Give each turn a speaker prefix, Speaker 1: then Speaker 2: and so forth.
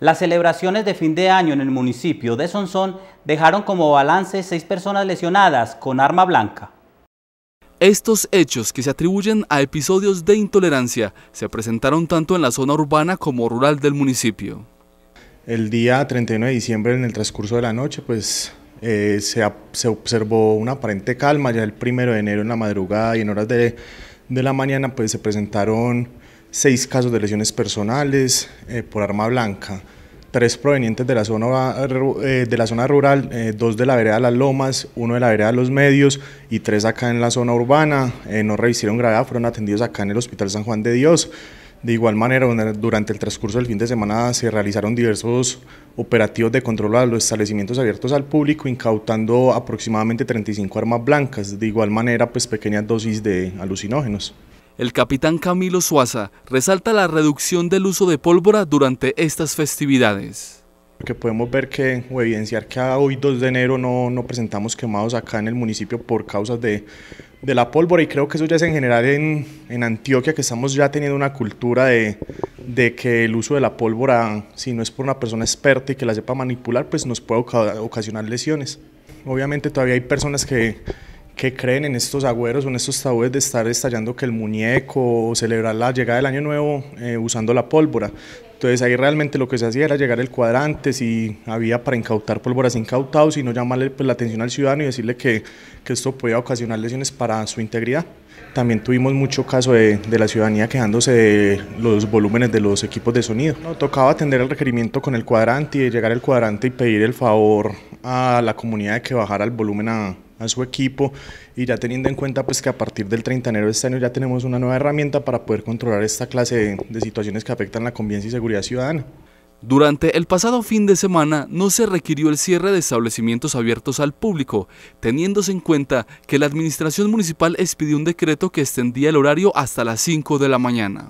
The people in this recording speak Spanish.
Speaker 1: Las celebraciones de fin de año en el municipio de Sonsón dejaron como balance seis personas lesionadas con arma blanca. Estos hechos que se atribuyen a episodios de intolerancia se presentaron tanto en la zona urbana como rural del municipio.
Speaker 2: El día 31 de diciembre, en el transcurso de la noche, pues eh, se, observó una aparente calma. Ya el primero de enero en la madrugada y en horas de, de la mañana, pues se presentaron seis casos de lesiones personales eh, por arma blanca, tres provenientes de la zona, eh, de la zona rural, eh, dos de la vereda Las Lomas, uno de la vereda Los Medios y tres acá en la zona urbana. no revistieron gravedad, fueron atendidos acá en el Hospital San Juan de Dios. De igual manera, durante el transcurso del fin de semana se realizaron diversos operativos de control a los establecimientos abiertos al público, incautando aproximadamente 35 armas blancas, de igual manera pues pequeñas dosis de alucinógenos
Speaker 1: el capitán Camilo Suaza resalta la reducción del uso de pólvora durante estas
Speaker 2: festividades. Que podemos ver que o evidenciar que hoy 2 de enero no, no presentamos quemados acá en el municipio por causas de, de, la pólvora y creo que eso ya es en general en, en Antioquia que estamos ya teniendo una cultura de, de que el uso de la pólvora, si no es por una persona experta y que la sepa manipular, pues nos puede ocasionar lesiones. Obviamente todavía hay personas que que creen en estos agüeros o en estos tabúes de estar estallando que el muñeco o celebrar la llegada del año nuevo eh, usando la pólvora. Entonces ahí realmente lo que se hacía era llegar el cuadrante, si había para incautar pólvoras incautados y no llamarle pues, la atención al ciudadano y decirle que, que, esto podía ocasionar lesiones para su integridad. También tuvimos mucho caso de, de, la ciudadanía quejándose de los volúmenes de los equipos de sonido. No, tocaba atender el requerimiento con el cuadrante y llegar el cuadrante y pedir el favor a la comunidad de que bajara el volumen a, a su equipo y ya teniendo en cuenta pues que a partir del 30 de enero de este año ya tenemos una nueva herramienta para poder controlar esta clase de, de situaciones que afectan la convivencia y seguridad ciudadana.
Speaker 1: Durante el pasado fin de semana no se requirió el cierre de establecimientos abiertos al público, teniéndose en cuenta que la administración municipal expidió un decreto que extendía el horario hasta las 5 de la mañana.